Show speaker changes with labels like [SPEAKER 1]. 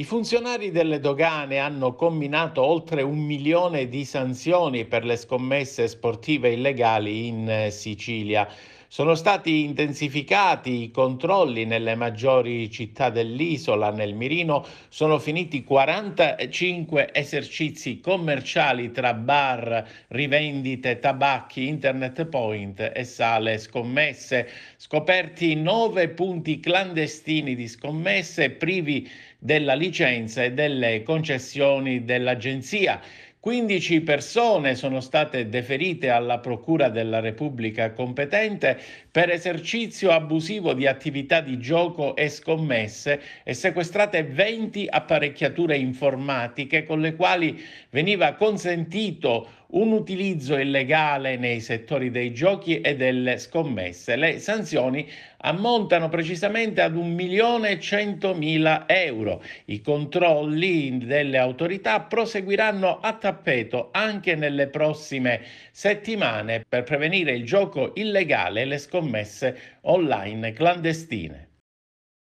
[SPEAKER 1] I funzionari delle dogane hanno combinato oltre un milione di sanzioni per le scommesse sportive illegali in eh, Sicilia. Sono stati intensificati i controlli nelle maggiori città dell'isola, nel Mirino sono finiti 45 esercizi commerciali tra bar, rivendite, tabacchi, internet point e sale scommesse, scoperti 9 punti clandestini di scommesse privi della licenza e delle concessioni dell'agenzia. 15 persone sono state deferite alla Procura della Repubblica competente per esercizio abusivo di attività di gioco e scommesse e sequestrate 20 apparecchiature informatiche con le quali veniva consentito un utilizzo illegale nei settori dei giochi e delle scommesse. Le sanzioni ammontano precisamente ad 1.100.000 euro. I controlli delle autorità proseguiranno a tappeto anche nelle prossime settimane per prevenire il gioco illegale e le scommesse online clandestine.